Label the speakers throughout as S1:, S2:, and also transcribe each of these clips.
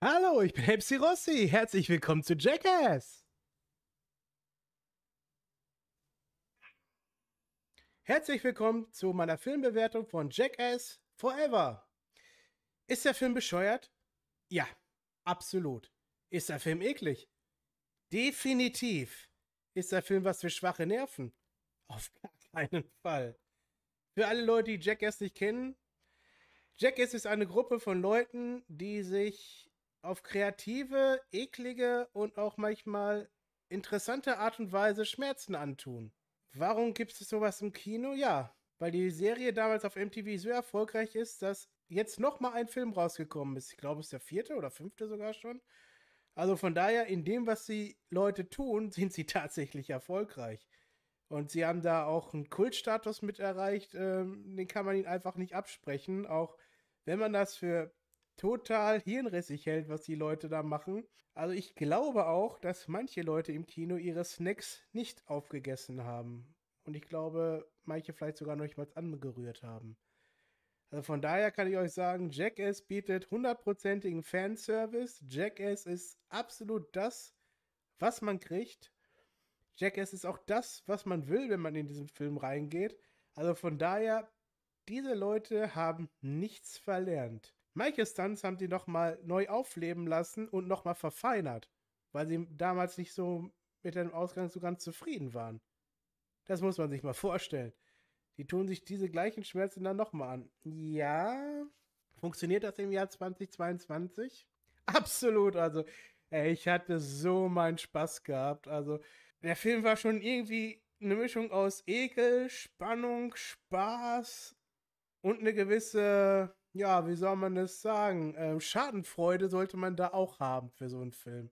S1: Hallo, ich bin Hepsi Rossi. Herzlich willkommen zu Jackass. Herzlich willkommen zu meiner Filmbewertung von Jackass Forever. Ist der Film bescheuert? Ja, absolut. Ist der Film eklig? Definitiv. Ist der Film was für schwache Nerven? Auf gar keinen Fall. Für alle Leute, die Jackass nicht kennen, Jackass ist eine Gruppe von Leuten, die sich auf kreative, eklige und auch manchmal interessante Art und Weise Schmerzen antun. Warum gibt es sowas im Kino? Ja, weil die Serie damals auf MTV so erfolgreich ist, dass jetzt nochmal ein Film rausgekommen ist. Ich glaube, es ist der vierte oder fünfte sogar schon. Also von daher, in dem, was die Leute tun, sind sie tatsächlich erfolgreich. Und sie haben da auch einen Kultstatus mit erreicht, ähm, den kann man ihnen einfach nicht absprechen. Auch wenn man das für total hirnrissig hält, was die Leute da machen. Also ich glaube auch, dass manche Leute im Kino ihre Snacks nicht aufgegessen haben. Und ich glaube, manche vielleicht sogar noch nicht mal angerührt haben. Also von daher kann ich euch sagen, Jackass bietet hundertprozentigen Fanservice. Jackass ist absolut das, was man kriegt. Jackass ist auch das, was man will, wenn man in diesen Film reingeht. Also von daher, diese Leute haben nichts verlernt. Manche Stunts haben die nochmal neu aufleben lassen und nochmal verfeinert, weil sie damals nicht so mit dem Ausgang so ganz zufrieden waren. Das muss man sich mal vorstellen. Die tun sich diese gleichen Schmerzen dann nochmal an. Ja, funktioniert das im Jahr 2022? Absolut, also ey, ich hatte so meinen Spaß gehabt. Also der Film war schon irgendwie eine Mischung aus Ekel, Spannung, Spaß und eine gewisse ja, wie soll man das sagen? Ähm, Schadenfreude sollte man da auch haben für so einen Film.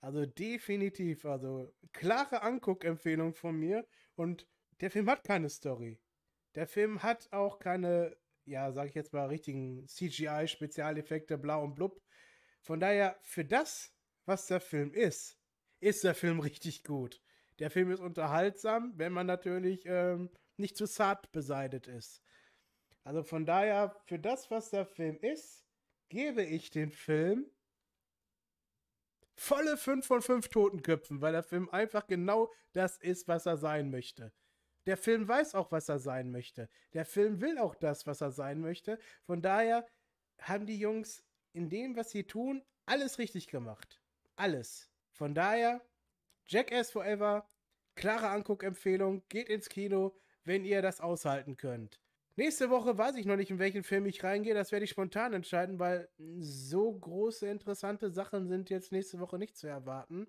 S1: Also definitiv, also klare Anguck-Empfehlung von mir. Und der Film hat keine Story. Der Film hat auch keine, ja, sag ich jetzt mal, richtigen CGI-Spezialeffekte, bla und blub. Von daher, für das, was der Film ist, ist der Film richtig gut. Der Film ist unterhaltsam, wenn man natürlich ähm, nicht zu zart beseitet ist. Also von daher, für das, was der Film ist, gebe ich den Film volle 5 von 5 Totenköpfen, weil der Film einfach genau das ist, was er sein möchte. Der Film weiß auch, was er sein möchte. Der Film will auch das, was er sein möchte. Von daher haben die Jungs in dem, was sie tun, alles richtig gemacht. Alles. Von daher, Jackass Forever, klare Anguckempfehlung, geht ins Kino, wenn ihr das aushalten könnt. Nächste Woche weiß ich noch nicht, in welchen Film ich reingehe. Das werde ich spontan entscheiden, weil so große, interessante Sachen sind jetzt nächste Woche nicht zu erwarten.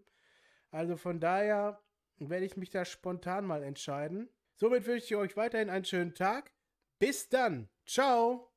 S1: Also von daher werde ich mich da spontan mal entscheiden. Somit wünsche ich euch weiterhin einen schönen Tag. Bis dann. Ciao.